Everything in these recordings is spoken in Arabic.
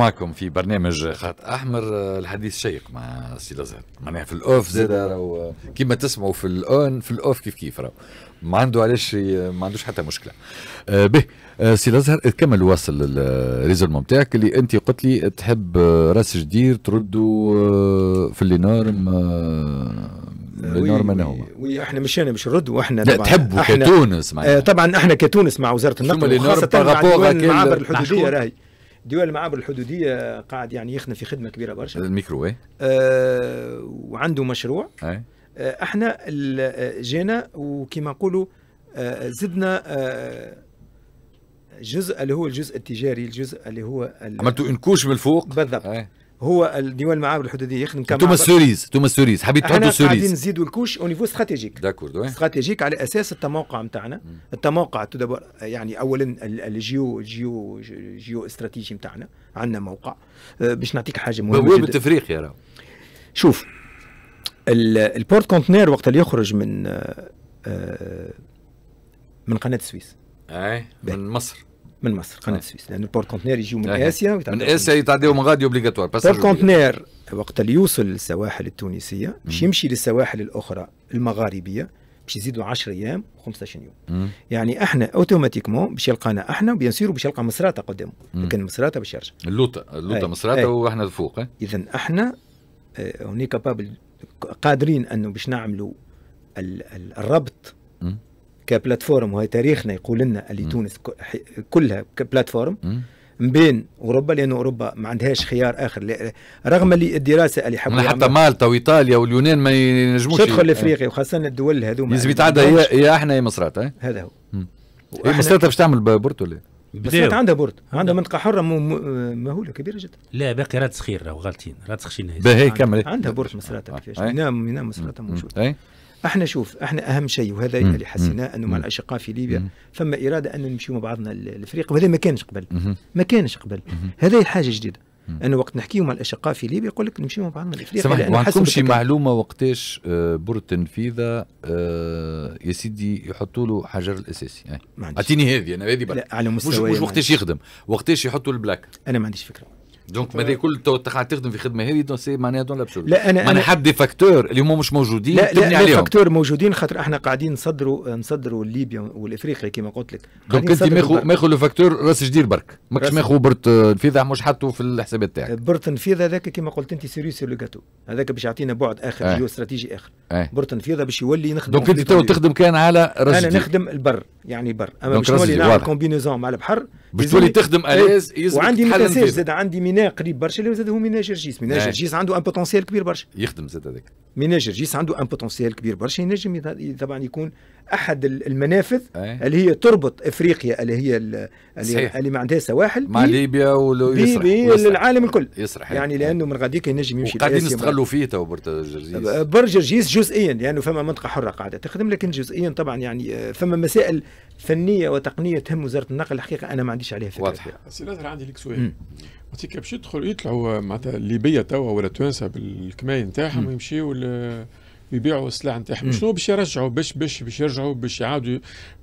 معكم في برنامج خط احمر آه، الحديث شيق مع سي لازار معناها في الاوف زاد راهو آه، كيما تسمعوا في الاون في الاوف كيف كيف راهو ما عنده علاش آه، ما عندوش حتى مشكله به سي لازار كمل واصل الريزولمون نتاعك اللي انت قلت لي تحب راس جدير تردوا في اللي نورم انا هما وي احنا مشينا مش نردوا احنا لا تحبوا كتونس معناها طبعا احنا كتونس مع وزاره النقل خاصه مع معابر الحدوديه راهي ديوان المعابر الحدوديه قاعد يعني يخدم في خدمه كبيره برشا الميكرو ايه آه، وعنده مشروع أي. آه، احنا آه، جينا وكما نقولوا زدنا جزء اللي هو الجزء التجاري الجزء اللي هو عملتوا انكوش من الفوق بالضبط أي. هو الديوان المعابر الحدوديه يخدم كما توماس سوريز توماس سوريز حبيت تحطوا سوريز قاعدين نزيدوا الكوش او نيفو استراتيجيك داكور استراتيجيك على اساس التموقع نتاعنا التموقع يعني اولا الجيو جيو جيو استراتيجي نتاعنا عندنا موقع آه، باش نعطيك حاجه مهمه بوابه افريقيا راه شوف البورت كونتنير وقت اللي يخرج من آه، آه، من قناه السويس اي من مصر من مصر قناه السويس آه. لان البورت كونتينير يجيو من آه. اسيا من اسيا يتعداو من غادي اوبليغاتوار البورت كونتينير وقت اللي يوصل للسواحل التونسيه باش يمشي للسواحل الاخرى المغاربيه باش يزيدوا 10 ايام و15 يوم مم. يعني احنا اوتوماتيكمون باش يلقانا احنا وبيان سيرو باش يلقى مصراته قدامه لكن مصراته باش يرجع اللوطه اللوطه مصراته واحنا الفوق اذا احنا آه، كابابل قادرين انه باش نعملوا الربط كبلاتفورم وهي تاريخنا يقول لنا اللي تونس كلها كبلاتفورم بين اوروبا لان اوروبا ما عندهاش خيار اخر رغم اللي الدراسه اللي حبوا حتى مالطا وايطاليا واليونان ما ينجموش تدخل افريقيا آه. وخاصه الدول هذوما لازم يتعدى يا احنا يا مصرات آه. هذا هو هي إيه، مصرات باش تعمل بورتو ولا مصرات عندها بورت عندها منطقه حره مهوله كبيره جدا لا باقي راد صخير راهو غالطين راد سخشينا باهي كمل عندها بورت مسراته آه. كيفاش ينام ينام مسراته موجود احنا شوف احنا اهم شيء وهذا اللي حسيناه انه مع الاشقاء في ليبيا فما اراده ان نمشيو مع بعضنا الفريق وهذا ما كانش قبل ما كانش قبل هذه حاجه جديده انا وقت نحكيو مع الاشقاء في ليبيا يقول لك نمشيو مع بعضنا الافريق سمح ما شي معلومه وقتاش آه، بور التنفيذه آه، يا سيدي يحطوا له حجر الاساسي يعني اعطيني هذه انا يعني هذه على مستوى مش, مش وقتاش يعني. يخدم وقتاش يحطوا البلاك انا ما عنديش فكره دونك ماذا كل تقعد تخدم في خدمه هذه دون سي معناها دون لابسول لا انا انا حد فاكتور اللي هما مش موجودين لا لا, لا فاكتور موجودين خاطر احنا قاعدين نصدروا نصدروا ليبيا والافريقيا كما قلت لك دونك انت ماخو ماخو لو فاكتور راس جدير برك ماكش ماخو برت آه، نفيذه مش حاطه في الحسابات تاعك آه، برت نفيذه هذاك كما قلت انت سيريو سير لو جاتو هذاك باش يعطينا بعد اخر اه. جيو استراتيجي اخر اه. برت نفيذه باش يولي نخدم دونك انت تخدم كان على راس انا نخدم البر يعني بر اما باش نولي نعمل كومبينيزون مع البحر باش تولي تخدم اليز إيه، وعندي ميناء زاد عندي ميناء قريب برشا اللي زاد هو ميناء جرجيس ميناء إيه. جرجيس عنده ان بوتونسيال كبير برشا يخدم زاد هذاك ميناء جرجيس عنده ان بوتونسيال كبير برشا ينجم طبعا يكون احد المنافذ أي. اللي هي تربط افريقيا اللي هي اللي, صحيح. اللي ما عندها سواحل مع ليبيا للعالم الكل يسرح يعني أي. لانه من غاديك ينجم يمشي قاعدين يستغلوا فيه تو برج الجرجيس برج جزئيا لانه يعني فما منطقه حره قاعده تخدم لكن جزئيا طبعا يعني آه، فما مسائل فنيه وتقنيه تهم وزاره النقل الحقيقه انا ما عنديش عليها فكره واضح سي نزر عندي لك سؤال وقت باش يدخل يطلعوا معناتها ليبيا توا ولا توانسه بالكمايه نتاعهم ويمشيوا يبيعوا السلع نتاعهم شنو باش يرجعوا باش باش باش يرجعوا باش يعاودوا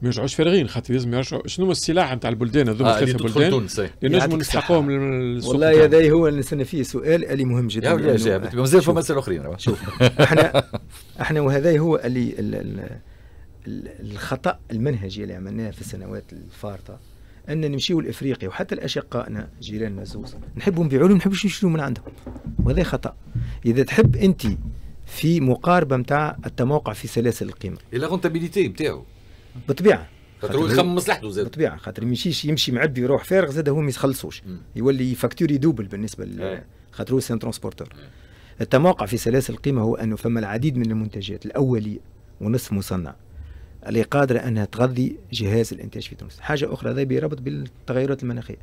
ما يرجعوش فارغين خاطر لازم يرجعوا شنو السلاح نتاع البلدان هذوما آه ثلاثه بلدان اللي نجموا نستحقوهم للسوق والله هذا هو اللي نستنى فيه سؤال اللي مهم جدا مازال فما مسائل اخرين شوف احنا احنا وهذا هو اللي الخطا المنهجي اللي عملناه في السنوات الفارطه ان نمشيو لافريقيا وحتى الاشقائنا جيراننا زوز نحبوا نبيعوا لهم ما نحبوش نشريو من عندهم وهذا خطا اذا تحب انت في مقاربه نتاع التموقع في سلاسل القيمه. لا غونتابيليتي نتاعو. بالطبيعه. خاطر هو يخمم مصلحته زاد. بالطبيعه خاطر يمشيش يمشي معبي يروح فارغ زاد هو ما يخلصوش يولي فاكتور يدوبل بالنسبه ل خاطر هو سان ترونسبورتور. التموقع في سلاسل القيمه هو انه فما العديد من المنتجات الاوليه ونصف مصنع اللي قادره انها تغذي جهاز الانتاج في تونس. حاجه اخرى هذا بيربط بالتغيرات المناخيه.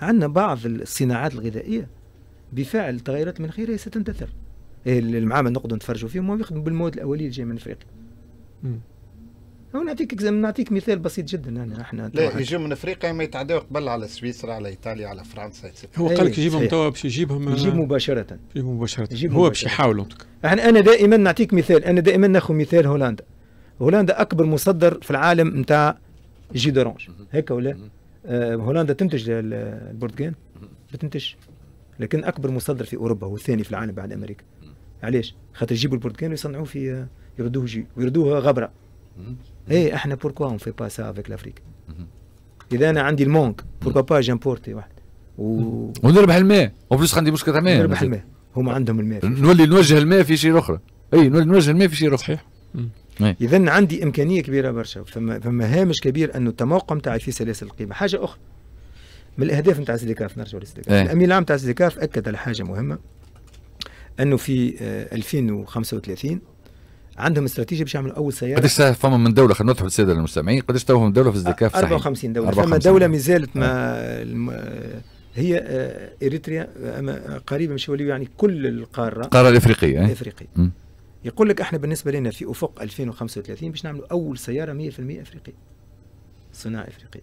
عندنا بعض الصناعات الغذائيه بفعل التغيرات المناخيه هي ستندثر. إيه، المعامل نقعدوا نتفرجوا فيهم هم يخدموا بالمود الاولي اللي جاي من افريقيا نعطيك نعطيك مثال بسيط جدا انا احنا لا يجيو من افريقيا ما يتعداو قبل على سويسرا على ايطاليا على فرنسا هو قال لك إيه، يجيبهم توا باش يجيبهم آه، يجيب مباشره يجيب مباشره يجيب هو باش يحاولوا احنا انا دائما نعطيك مثال انا دائما ناخذ مثال هولندا هولندا اكبر مصدر في العالم نتاع جي دورانج هكا ولا آه، هولندا تنتج البرتقال ما تنتجش لكن اكبر مصدر في اوروبا هو الثاني في العالم بعد امريكا علاش خاطر يجيبوا البرتقال ويصنعوه في يردوه جي ويردوه غبره اي احنا بوركوا اون في با سا افيك لافريك اذا انا عندي المونك بوركوا با جامبورتي واحد و... ونربح الماء وفلوس عندي مشكله الماء. نربح الماء هما عندهم الماء نولي نوجه الماء في شيء اخرى اي نولي نوجه الماء في شيء اخرى صحيح اذا عندي امكانيه كبيره برشا فما فما هامش كبير انه التموقع نتاعي في سلاسل القيمه حاجه اخرى من الاهداف نتاع نرجعوا لسيدي كاف. الامين العام نتاع كاف اكد على حاجه مهمه انه في 2035 آه، عندهم استراتيجيه باش يعملوا اول سياره قداش فما من دوله خلينا نوضحوا للساده المستمعين قداش توهم دوله في الزكاه في 54 دوله 54 فما دوله مازالت ما آه. هي آه، اريتريا قريبه مش وليو يعني كل القاره القاره الافريقيه إيه؟ الافريقيه يقول لك احنا بالنسبه لنا في افق 2035 باش نعملوا اول سياره 100% افريقيه صناعه افريقيه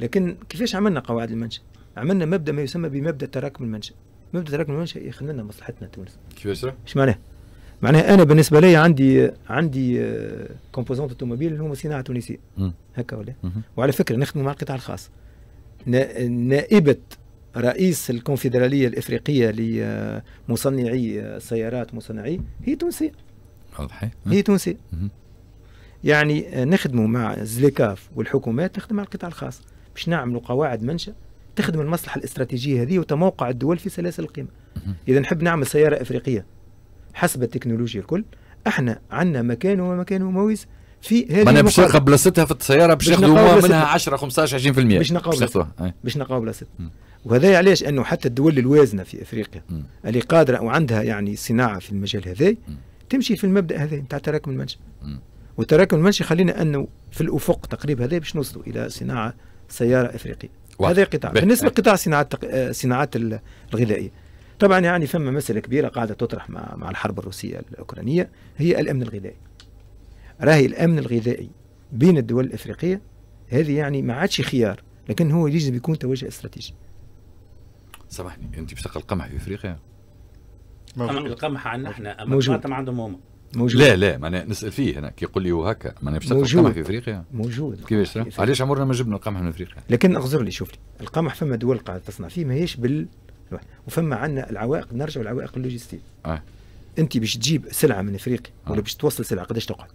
لكن كيفاش عملنا قواعد المنشا؟ عملنا مبدا ما يسمى بمبدا تراكم المنشا مبدا ركن المنشأ يخدم لنا مصلحتنا تونس كيفاش ايش معناه؟ معناها انا بالنسبه لي عندي عندي كومبوزونت آه، اوتوموبيل اللي هما صناعه تونسيه هكا ولا وعلى فكره نخدم مع القطاع الخاص نائبه رئيس الكونفدراليه الافريقيه لمصنعي السيارات آه، مصنعي هي تونسيه واضح هي تونسيه يعني آه، نخدموا مع زليكاف والحكومات نخدم مع القطاع الخاص باش نعملوا قواعد منشأ تخدم المصلحه الاستراتيجيه هذه وتموقع الدول في سلاسل القيمه اذا نحب نعمل سياره افريقيه حسب التكنولوجيا الكل احنا عندنا مكان ومكان ومويز في هذه ما انا باش نلقى بلاصتها في السياره باش ناخذوا منها 10 15 20% باش نلقاو باش نقاو بلاصتها وهذا علاش انه حتى الدول الوازنه في افريقيا م. اللي قادره وعندها يعني صناعه في المجال هذا تمشي في المبدا هذا نتاع تراكم المنشا وتراكم المنشا خلينا انه في الافق تقريبا هذا باش نوصلوا الى صناعه سياره افريقيه هذا قطاع بالنسبه لقطاع صناعات الصناعات آه، الغذائيه طبعا يعني فما مساله كبيره قاعده تطرح مع مع الحرب الروسيه الاوكرانيه هي الامن الغذائي راهي الامن الغذائي بين الدول الافريقيه هذه يعني ما عادش خيار لكن هو يجب يكون توجه استراتيجي سامحني انت باش تلقى القمح في افريقيا القمح عندنا احنا اما الطماطم عندهم هما موجود لا لا معناها نسال فيه هنا كي يقول لي هكا معناها باش القمح في افريقيا موجود كيفاش علاش عمرنا ما جبنا القمح من افريقيا لكن اغزر لي شوف لي القمح فما دول قاعده تصنع فيه ماهيش بال وفما عندنا العوائق نرجع للعوائق اللوجستيه آه. انت باش تجيب سلعه من افريقيا آه. ولا باش توصل سلعه قداش تقعد؟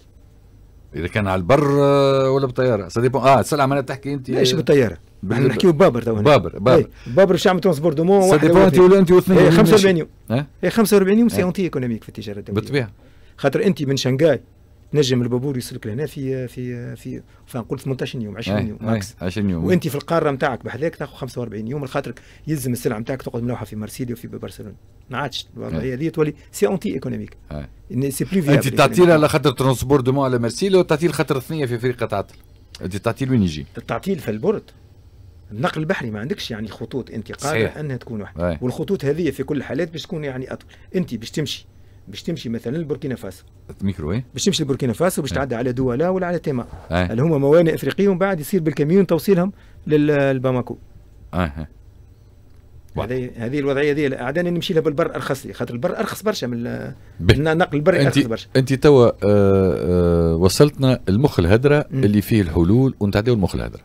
اذا كان على البر آه، ولا بالطياره سا اه السلعه معناها تحكي انت ماشي آه، بالطياره احنا نحكيو بابر تو بابر بابر ايه. بابر باش يعمل ترونسبور دو مون سيدي ديبون انت ولا انت واثنين 45 إيه، يوم 45 إيه، يوم سي اونتي إيه. ايكونوميك في التجاره الدوليه بالطبيعه خاطر انت من شنغاي نجم البابور يوصلك لهنا في في في فنقول 18 يوم 20 يوم ماكس 20 يوم وانت في القاره نتاعك بحذاك تاخذ 45 يوم لخاطرك يلزم السلعه نتاعك تقعد ملوحه في مارسيليا وفي برشلونه ما عادش الوضعيه هذه تولي سي اونتي ايكونوميك سي بلو انت تعطيل على خاطر ترونسبور دو على مارسيليا وتعطيل خاطر الثنيه في افريقيا تعطل انت تعطيل وين يجي؟ التعطيل في البورد النقل البحري ما عندكش يعني خطوط انت قادر انها تكون واحده والخطوط هذه في كل الحالات باش تكون يعني اطول انت باش تمشي باش تمشي مثلا لبوركينا فاسو الميكرو ايه باش تمشي لبوركينا فاسو باش إيه. تعدي على دوالا ولا على تيما إيه. اللي هما موانئ افريقيه ومن بعد يصير بالكاميون توصيلهم للباماكو اها إيه. هذه هذه الوضعيه هذه اعدان اني نمشي لها بالبر ارخص لي خاطر البر ارخص برشا من النقل البري ارخص برشا انت توا آه، آه، وصلتنا المخ الهدره اللي فيه الحلول ونتعداو المخ الهدره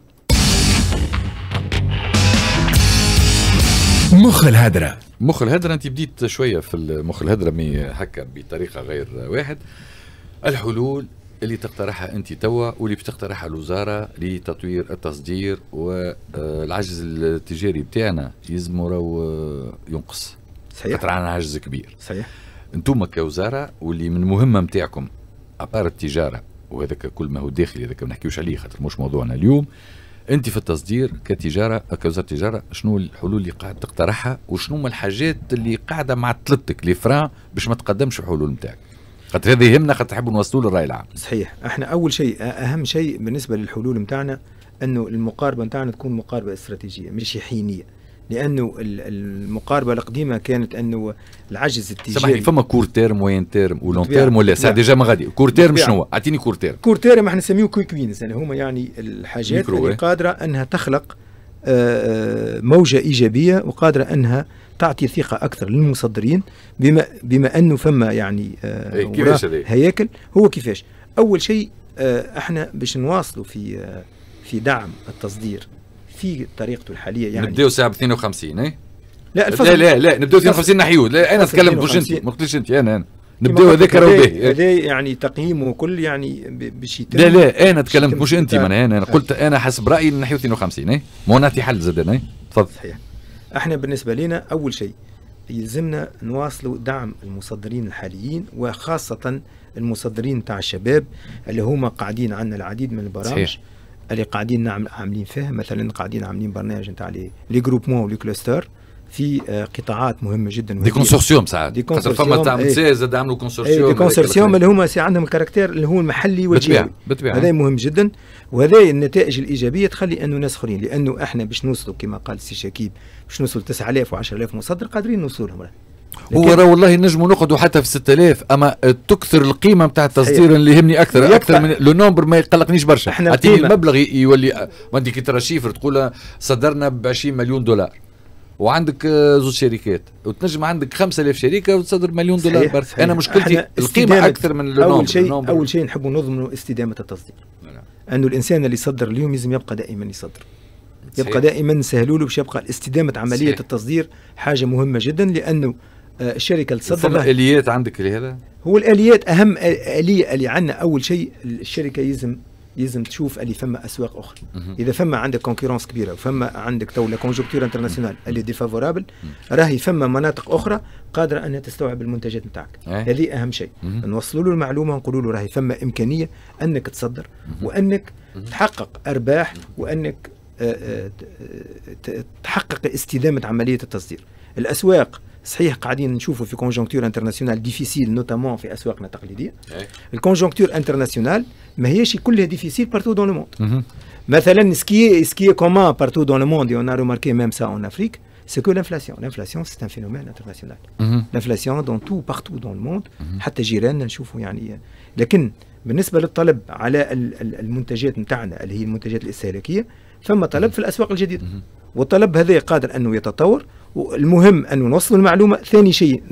مخ الهدرة مخ الهدرة أنت بديت شوية في المخ الهدرة مي هكا بطريقة غير واحد الحلول اللي تقترحها أنت توا واللي بتقترحها الوزارة لتطوير التصدير والعجز آه، التجاري بتاعنا يلزم راهو آه، ينقص صحيح خاطر عندنا عجز كبير صحيح انتم كوزاره واللي من المهمه نتاعكم ابار التجاره وهذاك كل ما هو داخلي هذاك ما نحكيوش عليه خاطر مش موضوعنا اليوم انت في التصدير كتجاره كوزاره التجاره شنو الحلول اللي قاعد تقترحها وشنو الحاجات اللي قاعده معطلتك لي فران باش ما تقدمش الحلول نتاعك خاطر هذه يهمنا خاطر نحب نوصلوا للراي العام صحيح احنا اول شيء اهم شيء بالنسبه للحلول نتاعنا انه المقاربه نتاعنا تكون مقاربه استراتيجيه مش حينيه لانه المقاربه القديمه كانت انه العجز التجاري سامحني فما كور تيرم وين تيرم ولون تيرم ولا ساعه ديجا ما غادي كور تيرم شنو اعطيني كور تيرم كور تيرم احنا نسميه كويك وينز يعني هما يعني الحاجات اللي قادره انها تخلق آه، آه، موجه ايجابيه وقادره انها تعطي ثقه اكثر للمصدرين بما بما انه فما يعني آه، إيه، هياكل هو كيفاش اول شيء احنا باش نواصلوا في في دعم التصدير في طريقته الحاليه يعني نبداو ساعه 52 ايه؟ لا الفصل لا لا لا نبداو 52 نحيو لا انا نتكلم مش انت ما قلتليش انت انا انا نبداو هذاك راهو باهي هذا يعني تقييمه كل يعني باش لا لا انا تكلمت مش انت معناها انا, أنا قلت انا حسب رايي نحيو 52 ايه ما نعطي حل زاد انا إيه؟ تفضل صحيح احنا بالنسبه لنا اول شيء يلزمنا نواصلوا دعم المصدرين الحاليين وخاصه المصدرين تاع الشباب اللي هما قاعدين عندنا العديد من البرامج صحيح. اللي قاعدين عاملين فيه مثلا قاعدين عاملين برنامج نتاع لي جروبمون ولي كلوستر في آه، قطاعات مهمه جدا دي كونسورسيوم ساعات دي كونسورسيوم فما تاع ايه زاد عملوا كونسورسيوم دي كونسورسيوم اللي هما عندهم الكاركتير اللي هو المحلي والجهوي بالطبيعه هذا مهم جدا وهذا النتائج الايجابيه تخلي انه ناس اخرين لانه احنا باش نوصلوا كما قال السي شكيب باش نوصلوا 9000 و10000 مصدر قادرين نوصلوا لهم هو راه والله نجموا نقعدوا حتى في 6000 اما تكثر القيمه نتاع التصدير أيوة. اللي يهمني اكثر يقطع. اكثر من لو نومبر ما يقلقنيش برشا اعطيني المبلغ يولي وانت كي ترى شيفر تقول صدرنا ب 20 مليون دولار وعندك آه، زوج شركات وتنجم عندك 5000 شركه وتصدر مليون صحيح. دولار صحيح. انا مشكلتي القيمه اكثر من لو نومبر اول شيء اول شيء نحبوا نضمنوا استدامه التصدير نعم. انه الانسان اللي صدر اليوم لازم يبقى دائما يصدر يبقى دائما نسهلوا له باش يبقى استدامه عمليه صحيح. التصدير حاجه مهمه جدا لانه الشركه آه، اللي تصدر لها الاليات عندك لهذا؟ هو الاليات اهم آه، اليه اللي عندنا اول شيء الشركه يلزم يلزم تشوف اللي فما اسواق اخرى اذا فما عندك كونكورنس كبيره وفما عندك تو لا كونجكتور انترناسيونال اللي ديفافورابل راهي فما مناطق اخرى قادره انها تستوعب المنتجات نتاعك إيه. هذه اهم شيء نوصلوا له المعلومه ونقولوا له راهي فما امكانيه انك تصدر وانك تحقق ارباح وانك آه، تحقق استدامه عمليه التصدير الاسواق صحيح قاعدين نشوفوا في كونجونكتور انترناسيونال ديفيسيل نوتامون في اسواقنا التقليديه الكونجونكتور إيه. انترناسيونال ما هيش كلها ديفيسيل بارتو دون لو موند مثلا سكي سكي كومان بارتو دون لو موند اون ريماركي ميم سا اون افريك سي كو لانفلاسيون لانفلاسيون سي ان فينومين انترناسيونال لانفلاسيون دون تو بارتو دون لو موند حتى جيراننا نشوفوا يعني لكن بالنسبة للطلب على المنتجات نتاعنا اللي هي المنتجات الاستهلاكية ثم طلب في الأسواق والطلب هذا قادر أنه يتطور المهم أن نوصل المعلومة ثاني شيء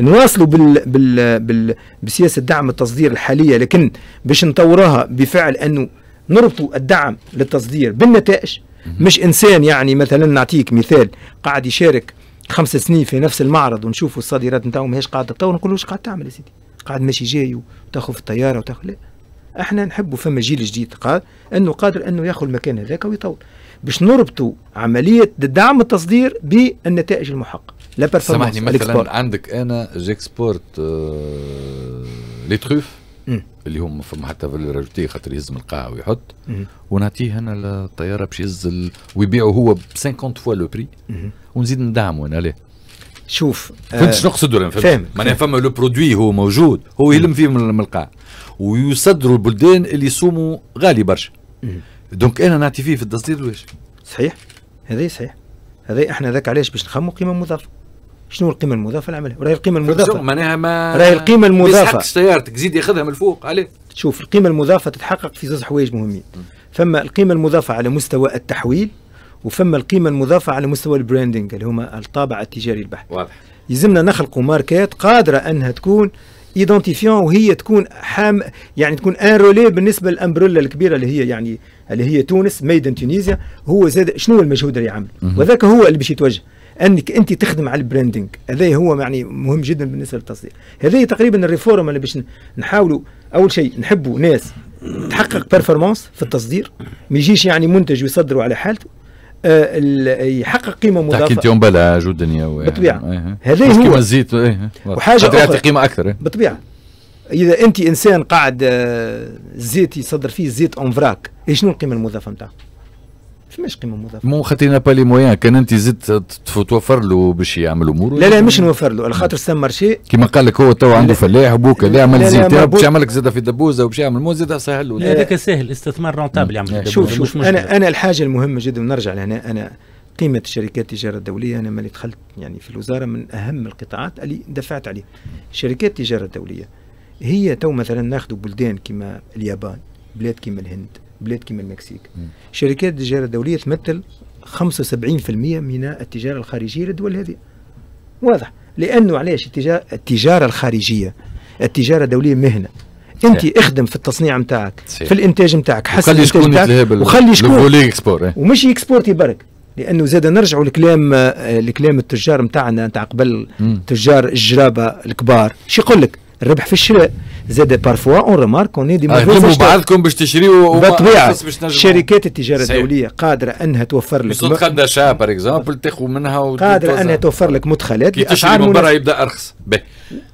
نواصلوا بال... بال... بال... بسياسة دعم التصدير الحالية لكن باش نطورها بفعل أنه نربطوا الدعم للتصدير بالنتائج مش إنسان يعني مثلا نعطيك مثال قاعد يشارك خمس سنين في نفس المعرض ونشوفوا الصادرات نتاعو ماهيش قاعده تطور نقول واش قاعد تعمل يا سيدي قاعد ماشي جاي وتاخذ في الطياره وتاخذ لا احنا نحبوا فما جيل جديد قال انه قادر انه ياخذ المكان هذاك ويطور باش نربطوا عمليه دعم التصدير بالنتائج المحققه لا سامحني مثلا عندك انا جيكسبورت آه لي تروف اللي هم فما حتى فالور اجوتي خاطر يهزم القاعه ويحط ونعطيه انا الطياره باش يهز ويبيعه هو ب 50 فوا لو بري ونزيد ندعمه انا ليه شوف فهمت آه، شنو نقصد ولا فهم فهمت؟ معناها فما لو برودوي هو موجود هو يلم فيه من القاع ويصدروا البلدان اللي يصوموا غالي برشا دونك انا نعطي فيه في التصدير واش صحيح هذا صحيح هذا احنا ذاك علاش باش نخمو قيمه مضافه شنو القيمه المضافه العمل راهي القيمه المضافه معناها ما راهي القيمه المضافه سيارتك زيد ياخذها من الفوق عليه شوف القيمه المضافه تتحقق في زوج حوايج مهمين فما القيمه المضافه على مستوى التحويل وفما القيمه المضافه على مستوى البراندنج اللي هما الطابع التجاري البحت واضح يلزمنا نخلقوا ماركات قادره انها تكون ايدونتيفيون وهي تكون حام يعني تكون ان رولي بالنسبه للامبريلا الكبيره اللي هي يعني اللي هي تونس ميد ان تونيزيا هو زاد شنو هو المجهود اللي يعمل وذاك هو اللي باش يتوجه انك انت تخدم على البراندنج هذا هو يعني مهم جدا بالنسبه للتصدير هذه تقريبا الريفورم اللي باش نحاولوا اول شيء نحبوا ناس تحقق بيرفورمانس في التصدير ما يجيش يعني منتج ويصدروا على حالته آه، يحقق قيمه مضافه تحكي انت بلاج ودنيا بطبيعه إيه، إيه. هذا هو كيما الزيت إيه، وحاجه اخرى يعطي قيمه اكثر بالطبيعه اذا انت انسان قاعد الزيت آه، يصدر فيه الزيت اون فراك شنو القيمه المضافه نتاعك؟ فماش قيمه مضافه مو خاطر با لي مويان كان انت زدت توفر له باش يعمل اموره لا لا مش نوفر له على خاطر سان مارشي كيما قال لك هو تو عنده فلاح بوك لا عمل زيت باش يعمل لك زاده في دبوزه وباش يعمل مو زاده سهل له هذاك سهل استثمار رونتابل يعمل شوف شوف انا انا الحاجه المهمه جدا ونرجع لهنا انا قيمه الشركات التجاره الدوليه انا ملي دخلت يعني في الوزاره من اهم القطاعات اللي دفعت عليه شركات التجاره الدوليه هي تو مثلا ناخذ بلدان كما اليابان بلاد كما الهند بلاد كيما المكسيك شركات التجاره الدوليه تمثل 75% من التجاره الخارجيه للدول هذه واضح لانه علاش التجاره التجاره الخارجيه التجاره الدوليه مهنه انت سي. اخدم في التصنيع نتاعك في الانتاج نتاعك حسن وخلي شكون وخلي شكون اكسبور إيه. ومش يكسبورتي برك لانه زاد نرجعوا لكلام آه، لكلام التجار نتاعنا نتاع قبل تجار الجرابه الكبار شو يقول لك الربح في الشراء زاد بارفوا اون رمارك اون دي مافيز بعضكم باش تشريوا بالطبيعه شركات التجاره الدوليه قادره انها توفر لك مدخلات خدنا شا بار اكزومبل تاخذ منها قادره انها توفر لك مدخلات كي تشري من برا يبدا ارخص به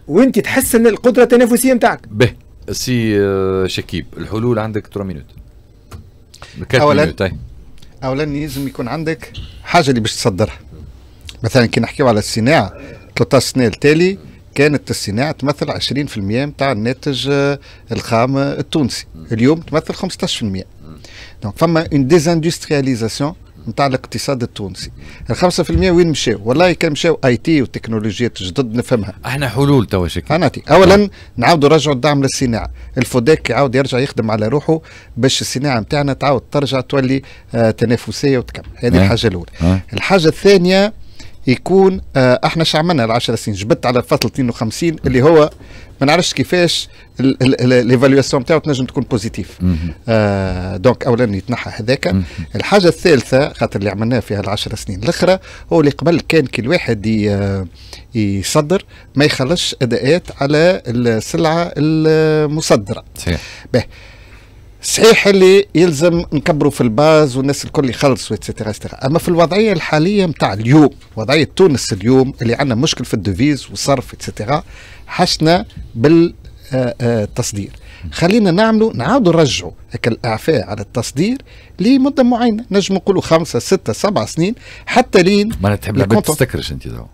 وانت تحسن القدره التنافسيه نتاعك به سي شكيب الحلول عندك 3 مينوت اولا اولا لازم يكون عندك حاجه اللي باش تصدرها مثلا كي نحكيو على الصناعه 13 سنه التالي كانت الصناعة تمثل 20% متاع الناتج آه، الخام آه، التونسي اليوم تمثل 15% دونك فما اون ديزاندسترياليزاسيون نتاع الاقتصاد التونسي ال 5% وين مشاو والله كان مشاو اي تي وتكنولوجيات جدد نفهمها احنا حلول توا انا تي اولا نعاودوا نرجعوا الدعم للصناعه الفوداك يعاود يرجع يخدم على روحه باش الصناعه نتاعنا تعاود ترجع تولي آه تنافسيه وتكمل هذه إيه. الحاجه الاولى إيه. الحاجه الثانيه يكون آه، احنا شو عملنا ال 10 سنين جبت على فصل 52 اللي هو ما نعرفش كيفاش ليفالواسيون نتاعو تنجم تكون بوزيتيف آه دونك اولا يتنحى هذاك الحاجه الثالثه خاطر اللي عملناه في هال10 سنين الاخرى هو اللي قبل كان كل واحد آه، يصدر ما يخلصش اداءات على السلعه المصدره صحيح صحيح اللي يلزم نكبروا في الباز والناس الكل يخلصوا اتسيتيرا اتسيتيرا اما في الوضعيه الحاليه نتاع اليوم وضعيه تونس اليوم اللي عندنا مشكل في الديفيز والصرف اتسيتيرا حشنا بالتصدير آه، آه، خلينا نعملوا نعاودوا نرجعوا هكا الاعفاء على التصدير لمده معينه نجم نقولوا خمسه سته سبعه سنين حتى لين ما تحب تستكرش انت دو.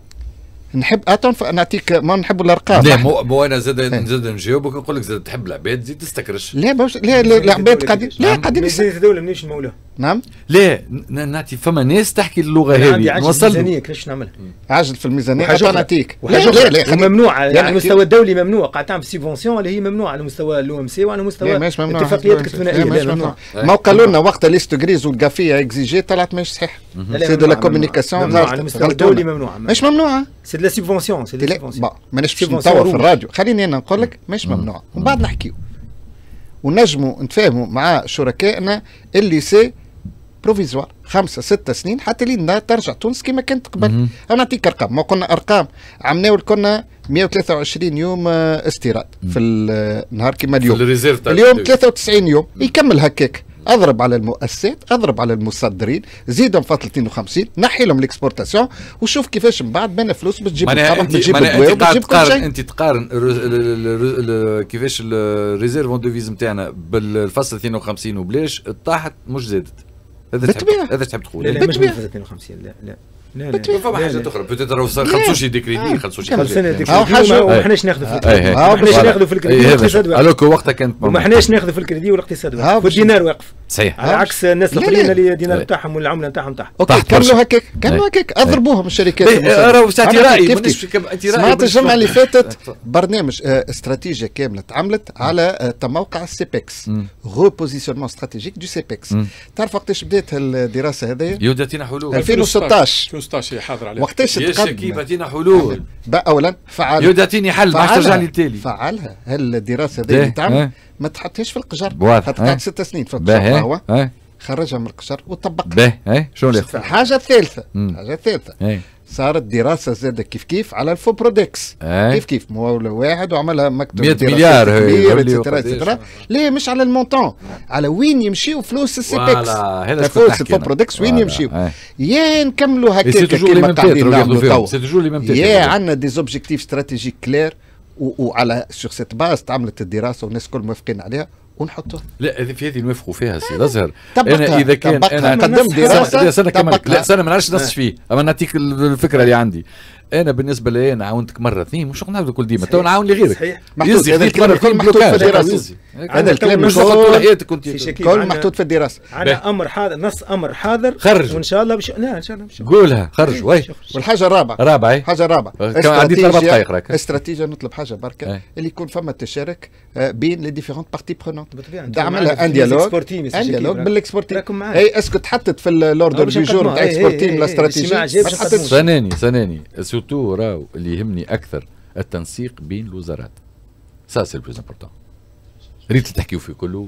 نحب اتون نعطيك ما نحب الارقام لا مو, مو انا زاد إيه. زاد نجاوبك نقول لك زاد تحب العباد زيد تستكرش لا باش لا العباد نعم. قاعدين لا نعم. قاعدين زيد هذول منيش المولى نعم لا نعطي فما ناس تحكي اللغه هذه عجل في الميزانيه كيفاش نعمل عجل في الميزانيه حاجه نعطيك لا لا ممنوع على المستوى الدولي ممنوع قاعد تعمل سيفونسيون اللي هي ممنوع على مستوى الاو ام سي وعلى مستوى اتفاقيات الثنائيه إيه. ما قالوا لنا وقت ليست غريز والكافيه اكزيجي طلعت ماشي صحيح سي دو لا كومونيكاسيون على المستوى الدولي ممنوع مش ممنوعه لا سيبفونسيون سي لا ماناش باش نطور في الراديو خليني انا نقول لك مش ممنوع ومن بعد نحكيو ونجموا نتفاهموا مع شركائنا اللي سي بروفيزوار خمسة ستة سنين حتى لين ترجع تونس كما كانت قبل أنا نعطيك أرقام ما قلنا أرقام عم ناول كنا 123 يوم آه، استيراد في النهار كما اليوم اليوم 93 يوم يكمل هكاك اضرب على المؤسسات اضرب على المصدرين زيدهم فات 52 نحي لهم ليكسبورتاسيون وشوف كيفاش من بعد بين فلوس بتجيب القمح بتجيب الدواء بتجيب كل شيء انت تقارن كيفاش الريزيرف اون دوفيز نتاعنا بالفصل 52 وبلاش طاحت مش زادت هذا تحب تقول لا لا مش 52 لا لا لا لا فما حاجات اخرى بوتيتر لو صار 25 ديكريدي 25 حاجه سنه ديكريدي وما حناش ناخذوا في الكريدي آه، ما حناش ناخذوا في الكريدي إيه، الاقتصاد واقف وما حناش ناخذوا في الكريدي والاقتصاد واقف والدينار واقف صحيح على عكس الناس الاخرين اللي دينار نتاعهم والعمله نتاعهم تحت اوكي كملوا هكاك كملوا هكاك اضربوهم الشركات إيه، راهو ساعتي رايي سمعت الجمعه اللي فاتت برنامج آه، استراتيجيه كامله تعملت على تموقع السيبكس ريبوزيسيونمون استراتيجيك دو سيبكس تعرف وقتاش بدات الدراسه هذه يودتينا حلول 2016 2016 هي حاضر عليها وقتاش تقدم يودتينا حلول اولا فعلها يودتيني حل ما ترجعني التالي فعلها هالدراسه هذه اللي تعمل ما تحطهاش في القجر واضح حتى قعد ست سنين في القجر هو خرجها من القجر وطبق باهي شنو الحاجه الثالثه الحاجه الثالثه صارت دراسه زادة كيف كيف على الفو برودكس كيف كيف مولا واحد وعملها مكتب 100 مليار اتسترا اتسترا ليه مش على المونتون على وين يمشيوا فلوس بيكس فلوس برودكس وين يمشيوا يا نكملوا هكاك كيما قاعدين نعملوا تو يا عندنا دي زوبجيكتيف استراتيجيك كلير وعلى شخصية باز تعملت الدراسه والناس الكل موافقين عليها ونحطوها لا هذه في هذه نوافقوا فيها سي الازهر انا اذا كان انا قدمت دراسه سنه كمان لا سنه ما نعرفش نص فيه اما نعطيك الفكره اللي عندي انا بالنسبه لي انا عاونتك مره اثنين مش نعاود كل ديما تو نعاون لي غيرك صحيح يزي خليك مره كل بلوكاج هذا الكلام مش كل حياتك كنت كل محطوط في الدراسه على امر حاضر نص امر حاضر خرج وان شاء الله بش... لا ان شاء الله مش قولها خرج وي والحاجه الرابعه رابعه حاجه رابعه عندي ثلاث دقائق راك استراتيجيه نطلب حاجه بركه اللي يكون فما تشارك بين لي ديفيرونت بارتي برونونت تعملها ان ديالوج ان ديالوج بالاكسبورتيم هي اسكو تحطت في الاوردر دي جور تاع اكسبورتيم لا سناني سورتو راهو اللي يهمني اكثر التنسيق بين الوزارات سا سي بلوز امبورتون ريت تحكيو في كله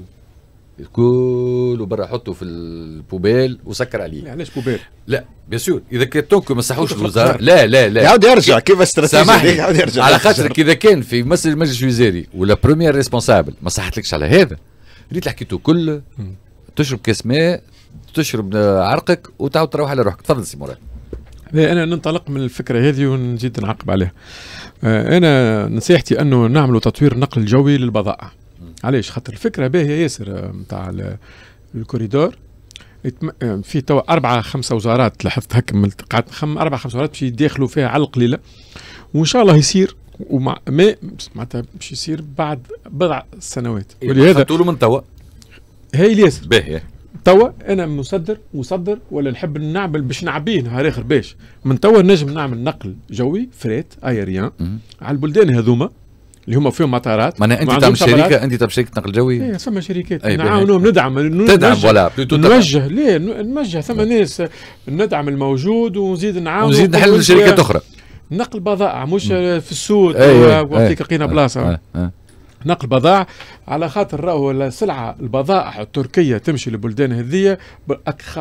كله برا حطه في البوبيل وسكر عليه يعني علاش بوبيل لا بيان سور اذا كان توك ما صحوش الوزاره لا لا لا يعاود يرجع كيف استراتيجي يعاود يرجع على خاطر اذا كان في مسجد المجلس الوزاري ولا بريمير ريسبونسابل ما صحتلكش على هذا ريت حكيته كل تشرب كاس ماء تشرب عرقك وتعاود تروح على روحك تفضل سي مراد إيه، انا ننطلق من الفكره هذه ونزيد نعقب عليها إيه، انا نصيحتي انه نعملوا تطوير نقل جوي للبضائع علاش خاطر الفكره باهيه ياسر نتاع آه، الكوريدور آه، في توا أربعة خمسة وزارات لاحظت هكا قعدت نخمم أربعة خمسة وزارات باش يداخلوا فيها على القليلة وإن شاء الله يصير ومع ما معناتها باش يصير بعد بضع سنوات إيه، ولهذا تقولوا من توا هاي ياسر باهية توا انا مصدر مصدر ولا نحب نعمل باش نعبيه نهار اخر باش من توا نجم نعمل نقل جوي فريت ايريان على البلدان هذوما اللي هما فيهم مطارات معناها انت تعمل شركه انت تعمل شركه نقل جوي ايه ثم شركات نعاونهم ندعم تدعم ولا نوجه ليه نوجه ثم ناس ندعم الموجود ونزيد نعاون ونزيد نحل شركات اخرى نقل بضائع مش في السود وقت أيوة. لقينا أيوة. بلاصه أيوة. نقل بضاعة على خاطر راهو السلعة البضائع التركية تمشي للبلدان هذية بأكخ...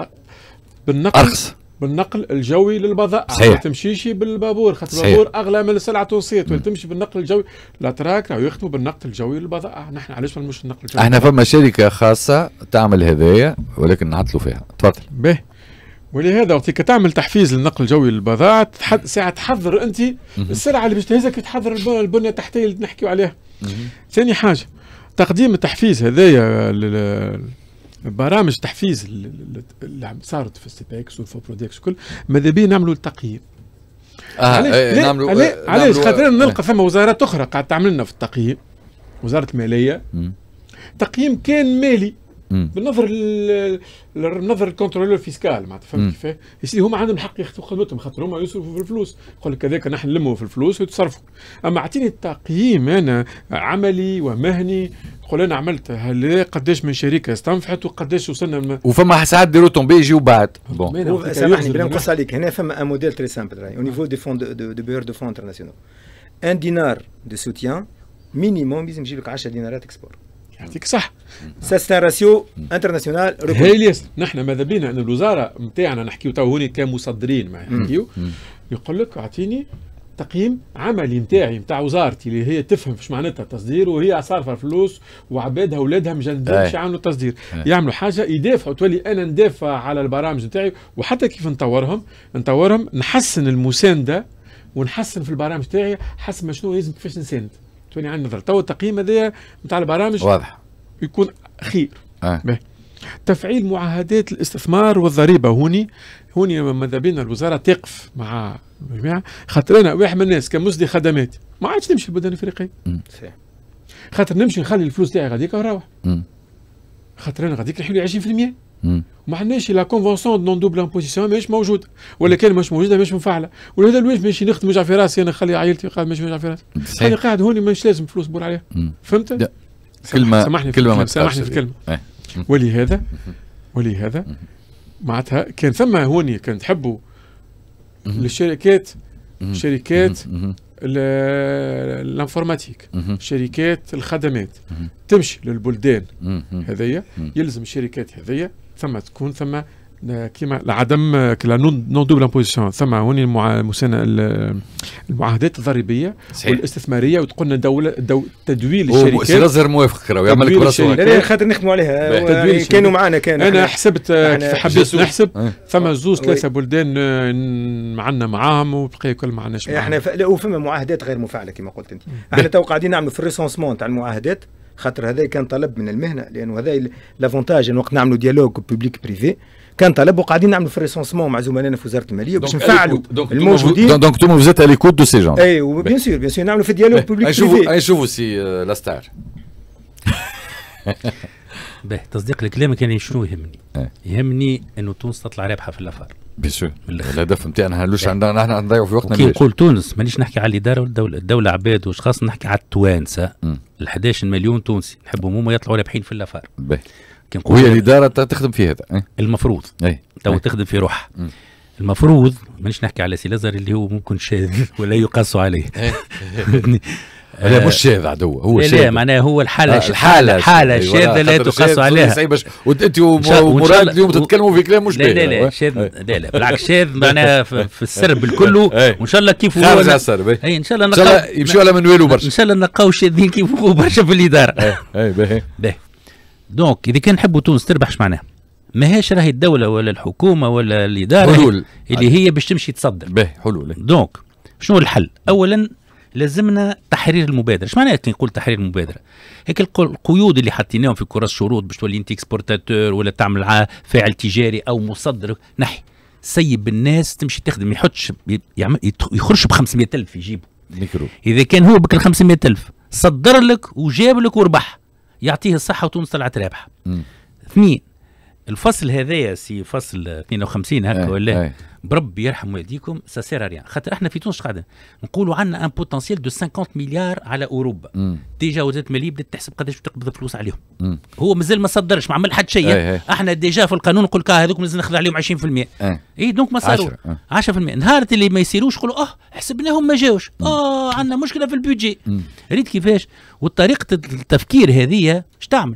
بالنقل أرخص بالنقل الجوي للبضائع ما تمشيش بالبابور خاطر البابور اغلى من السلعه التونسيه تمشي بالنقل الجوي الاتراك راهو يخدموا بالنقل الجوي للبضائع نحن علاش ما نمشيش النقل الجوي احنا فما شركه خاصه تعمل هذايا ولكن نعطلوا فيها تفضل باهي ولهذا وقت تعمل تحفيز للنقل الجوي للبضاعة ساعة تحضر أنت السلعة اللي باش تهزك تحضر البنية التحتية اللي نحكيو عليها. ثاني حاجة تقديم التحفيز هذايا البرامج تحفيز اللي عم صارت في ستيباكس والفو برودكس وكل ماذا بيا نعملوا التقييم. آه علاش آه، نعملوا علاش آه، آه، خاطر نلقى ثم وزارات أخرى قاعدة تعمل لنا في التقييم وزارة المالية تقييم كان مالي بالنظر بالنظر الكونترولور فيسكال معناتها فهمت كيفاه؟ سيدي هما عندهم الحق يخدموا خدمتهم خاطر هما يصرفوا في الفلوس يقول لك هذاك نحن نلموا في الفلوس ويتصرفوا، اما اعطيني التقييم انا عملي ومهني قول انا عملت هل قداش من شركه استنفعت وقداش وصلنا الم... وفما ساعات ديرو تومبي يجيو بعد بون سامحني بلا نقص عليك هنا فما ان موديل تري سامبل راهي او نيفو دي فون دو بيور دو فون انترناسيونال ان دينار دو سوتيان مينيموم لازم يجيب لك 10 دينارات اكسبور يعطيك صح سيستا راسيو انترناسيونال هيليس نحن ماذا بينا ان الوزاره نتاعنا نحكيو تو هوني كمصدرين ما نحكيو يقول لك اعطيني تقييم عملي نتاعي نتاع وزارتي اللي هي تفهم فش معناتها التصدير وهي صارفه فلوس وعبادها اولادها مجندين باش يعملوا تصدير يعملوا حاجه يدافعوا تولي انا ندافع على البرامج نتاعي وحتى كيف نطورهم نطورهم نحسن المسانده ونحسن في البرامج تاعي حسب ما شنو لازم كيفاش نساند توني عندنا نظره تو التقييم هذايا نتاع البرامج واضح يكون خير آه. تفعيل معاهدات الاستثمار والضريبه هوني هوني ماذا بينا الوزاره تقف مع الجميع خاطر انا واحد من الناس كمسدي خدمات ما عادش نمشي البلدان الافريقيه خاطر نمشي نخلي الفلوس تاعي غاديك ونروح خاطر انا غاديك نحيوا 20% ما عندناش لا كونفونسيون دون دوبل امبوزيسيون ماهيش موجوده ولا كان مش موجوده ماهيش مفعله ولهذا الواجب ماشي نخدم وجع في راسي انا خلي عائلتي قاعد ماشي وجع في راسي انا قاعد هوني مش لازم فلوس بور عليها فهمت؟ كلمه سامحني في كلمه سامحني في الكلمه ولهذا ولهذا معناتها كان ثم هوني كان تحبوا للشركات شركات الانفورماتيك شركات الخدمات تمشي للبلدان هذيا يلزم الشركات هذيا ثم تكون ثم كيما لعدم كلا نون دوبل امبوزيسيون ثم هوني المعاهدات الضريبيه صحيح. والاستثماريه وتقولنا دوله دو تدويل الشركات سي لازر موافق راهو يعمل لك براسو لا لا خاطر نخدموا عليها كانوا معنا كانوا انا حسبت كيف حبيت نحسب آه. ثم زوز ثلاثه بلدان آه، معنا معاهم وبقي كل ما عندناش إيه، احنا فما معاهدات غير مفعله كما قلت انت احنا تو قاعدين نعملوا في الريسونسمون تاع المعاهدات خاطر هذا كان طلب من المهنه لانه هذا لافونتاج ان وقت نعملوا ديالوج بوبليك بريفي كان طلب وقاعدين نعملوا في الريسونسمون مع زملائنا في وزاره الماليه باش نفعلوا الموجودين دونك توما فوزيت على ليكوت دو سي جون اي بيان سور بيان سور نعملوا في ديالوج بوبليك نشوفوا نشوفوا سي لا ستار باهي تصديق لكلامك كان شنو يهمني؟ إيه. يهمني انه تونس تطلع رابحه في الافار بيان سور الهدف نتاعنا هلوش إيه. عندنا نحن نضيعوا في وقتنا كي نقول تونس مانيش نحكي على الاداره والدوله الدوله عباد واشخاص نحكي على التوانسه ال 11 مليون تونسي نحبهم هما يطلعوا رابحين في الافار باهي كنقول وهي الاداره تخدم في هذا إيه. المفروض إيه. تو إيه. تخدم في روحها المفروض مانيش نحكي على سيلازر اللي هو ممكن شاذ ولا يقاس عليه لا آه، مش شاذ عدو هو شاذ لا معناه هو الحاله آه الحاله الشاذه لا تقاس عليها باش وانت ومراد اليوم تتكلموا في كلام مش لا لا لا شاذ لا لا بالعكس شاذ معناها في السرب الكل وان شاء الله كيف هو خارج على السرب اي ان شاء الله ان شاء الله يمشيوا على منواله برشا ان شاء الله نلقاو شاذين كيف هو برشا في الاداره اي باهي باهي دونك اذا كان نحبوا تونس تربح اش معناها؟ ماهيش راهي الدوله ولا الحكومه ولا الاداره حلول اللي هي باش تمشي تصدر به حلول دونك شنو الحل؟ اولا لازمنا تحرير المبادره، اش معناها كي نقول تحرير المبادره؟ هيك القيود اللي حطيناهم في كره الشروط باش تولي انت اكسبورتاتور ولا تعمل فاعل تجاري او مصدر نحي سيب الناس تمشي تخدم ما يحطش يخرج ب 500000 في جيبه ميكرو اذا كان هو بك 500 500000 صدر لك وجاب لك وربح يعطيه الصحه وتونس طلعت رابحه اثنين الفصل هذا سي فصل 52 هكا إيه، ولا إيه؟ إيه. بربي يرحم والديكم سا سير ريان خاطر احنا في تونس قاعدين نقولوا عندنا ان بوتنسيال دو 50 مليار على اوروبا ديجا وزاره الماليه بدات تحسب قداش تقبض فلوس عليهم مم. هو مازال ما صدرش ما عمل حد شيء احنا ديجا في القانون نقول لك هذوك لازم ناخذ عليهم 20% اي دونك ما صاروا 10%, 10%. نهار اللي ما يصيروش يقولوا اه حسبناهم ما جاوش اه عندنا مشكله في البيدجي ريت كيفاش وطريقه التفكير هذه اش تعمل؟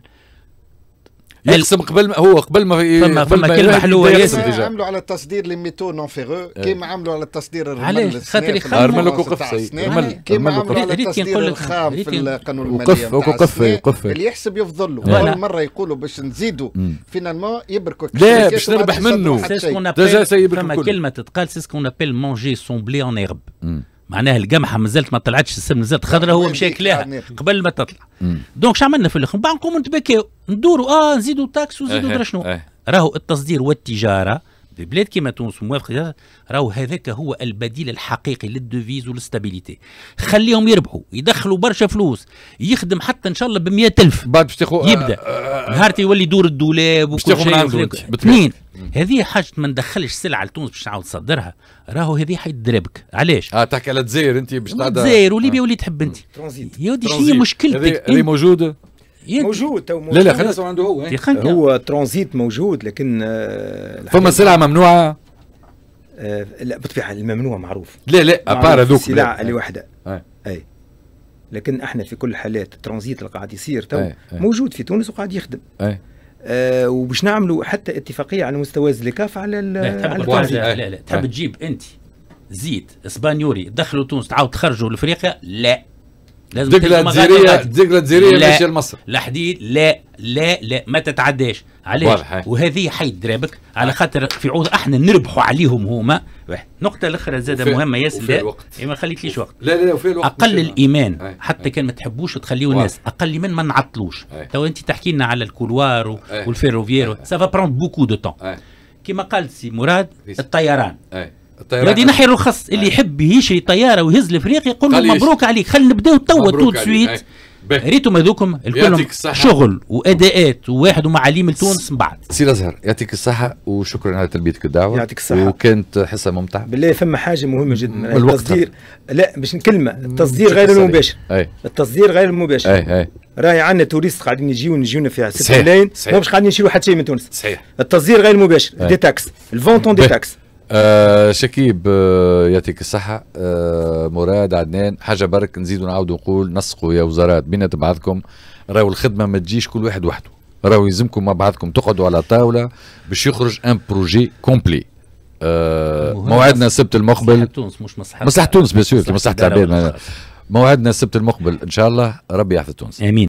يقسم قبل ما هو قبل ما فما فما كلمه حلوه ياسر عملوا على التصدير لي ميتو نون فيغو إيه. كيما عملوا على التصدير الرمل خاطر يخمم الرمل وقف الرمل كيما عملوا على التصدير الخام في القانون المالي وقف وقف وقف اللي يحسب يفضل له اول مره يقولوا باش نزيدوا فينالمون يبركوا لا باش نربح منه فما كلمه تتقال سي سكون ابيل مونجي بلي اون ايرب معناها القمحه ما زالت ما طلعتش السم زالت خضرة هو طيب، مشى كلاها يعني. قبل ما تطلع دونك شو عملنا في الاخر من بعد نقوموا نتبكاو ندوروا اه نزيدوا تاكس ونزيدوا أه، أه، شنو أه. راهو التصدير والتجاره في بلاد كيما تونس وموافق راهو هذاك هو البديل الحقيقي للدوفيز والاستابيليتي خليهم يربحوا يدخلوا برشا فلوس يخدم حتى ان شاء الله ب 100000 بعد باش يبدا آه، آه، آه. نهار يولي دور الدولاب وكل شيء اثنين هذه حاجه ما ندخلش سلعه لتونس باش نعاود نصدرها راهو هذه حيدربك علاش؟ اه تحكي على الجزائر انت باش الجزائر وليبيا ولي واللي تحب انت يا ودي شنو مشكلتك؟ هذه موجوده موجود تو موجود لا لا عنده هو هو ترانزيت موجود لكن آه، فما سلعه ممنوعه آه، لا بالطبيعه الممنوع معروف لا لا ابار هذوك السلع اللي وحده اي لكن احنا في كل الحالات الترانزيت اللي قاعد يصير تو موجود في تونس وقاعد يخدم أي. آه وباش نعملوا حتى اتفاقيه على مستوى الزلكاف على الترانزيت لا لا, تحب تجيب انت زيت اسبانيوري دخلوا تونس تعاود تخرجوا لافريقيا لا لازم دجله جزيريه دجله جزيريه ماشيه لمصر لا حديد لا لا لا ما تتعداش علاش وهذه حيد درابك على خاطر في عوض احنا نربحوا عليهم هما نقطة الأخرى زادة مهمة ياسر إيه، ما خليتليش وقت لا لا وفي الوقت أقل الإيمان أي. حتى أي. كان ما تحبوش تخليه الناس أقل الإيمان ما نعطلوش تو أنت تحكي لنا على الكولوار والفيروفيير سافا بروند بوكو دو تون كما قال سي مراد الطيران أي. الطيران هذه نحي الرخص اللي آه. يحب يشري طياره ويهز الافريقي يقول له مبروك عليك خلينا نبداو توا تو سويت ريتهم هذوكم الكل شغل واداءات وواحد ومعاليم لتونس من بعد سي الازهر يعطيك الصحه وشكرا على تلبيتك الدعوه يعطيك الصحه وكانت حصه ممتعه بالله فما حاجه مهمه جدا التصدير لا باش نكلمه التصدير غير المباشر التصدير غير المباشر أي. أي. راهي عندنا توريست قاعدين يجيو يجيونا فيها ست ملايين مش قاعدين يشيلوا حتى شيء من تونس صحيح التصدير غير المباشر دي تاكس الفونتون دي تاكس آه شكيب آه يعطيك الصحة آه مراد عدنان حاجة برك نزيد ونعاود نقول نسقوا يا وزارات بينات بعضكم راهو الخدمة ما تجيش كل واحد وحده راهو يلزمكم مع بعضكم تقعدوا على طاولة باش يخرج ان بروجي كومبلي آه موعدنا السبت المقبل مصلحة تونس مش مصلحة مصلحة تونس بيان سور مصلحة العباد موعدنا السبت المقبل ان شاء الله ربي يحفظ تونس امين